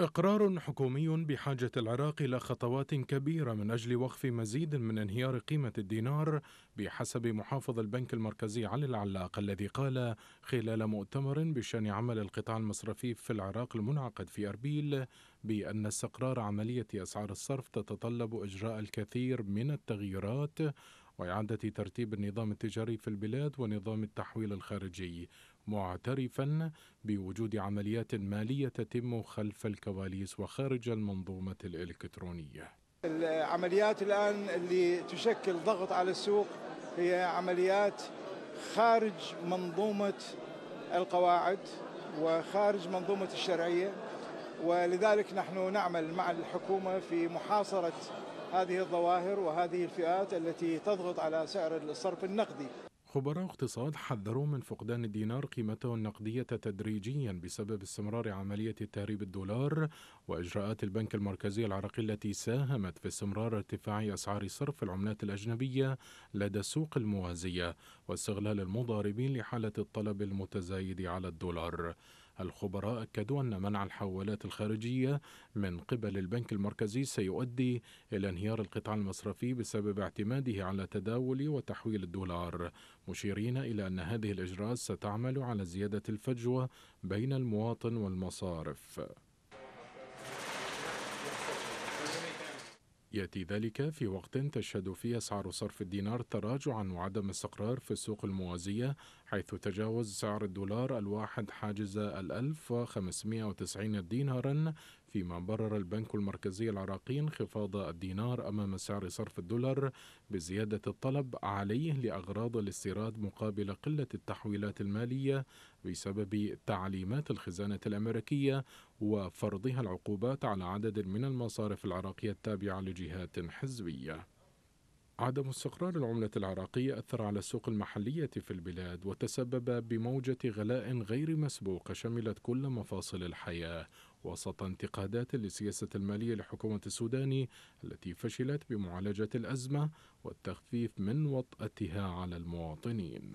إقرار حكومي بحاجة العراق إلى خطوات كبيرة من أجل وقف مزيد من انهيار قيمة الدينار بحسب محافظ البنك المركزي علي العلاق الذي قال خلال مؤتمر بشأن عمل القطاع المصرفي في العراق المنعقد في أربيل بأن استقرار عملية أسعار الصرف تتطلب إجراء الكثير من التغييرات وإعادة ترتيب النظام التجاري في البلاد ونظام التحويل الخارجي معترفا بوجود عمليات مالية تتم خلف الكواليس وخارج المنظومة الإلكترونية العمليات الآن اللي تشكل ضغط على السوق هي عمليات خارج منظومة القواعد وخارج منظومة الشرعية ولذلك نحن نعمل مع الحكومة في محاصرة هذه الظواهر وهذه الفئات التي تضغط على سعر الصرف النقدي خبراء اقتصاد حذروا من فقدان الدينار قيمته النقدية تدريجيا بسبب استمرار عملية تهريب الدولار وإجراءات البنك المركزي العراقي التي ساهمت في استمرار ارتفاع أسعار صرف العملات الأجنبية لدى السوق الموازية واستغلال المضاربين لحالة الطلب المتزايد على الدولار الخبراء أكدوا أن منع الحوالات الخارجية من قبل البنك المركزي سيؤدي إلى انهيار القطاع المصرفي بسبب اعتماده على تداول وتحويل الدولار مشيرين إلى أن هذه الإجراءات ستعمل على زيادة الفجوة بين المواطن والمصارف يأتي ذلك في وقت تشهد فيه أسعار صرف الدينار تراجعا وعدم استقرار في السوق الموازية حيث تجاوز سعر الدولار الواحد حاجز الألف وخمسمائة وتسعين دينارا فيما برر البنك المركزي العراقي انخفاض الدينار أمام سعر صرف الدولار بزيادة الطلب عليه لأغراض الاستيراد مقابل قلة التحويلات المالية بسبب تعليمات الخزانة الأمريكية وفرضها العقوبات على عدد من المصارف العراقية التابعة لجهات حزبية عدم استقرار العملة العراقية أثر على السوق المحلية في البلاد وتسبب بموجة غلاء غير مسبوق شملت كل مفاصل الحياة وسط انتقادات للسياسة المالية لحكومة السوداني التي فشلت بمعالجة الأزمة والتخفيف من وطأتها على المواطنين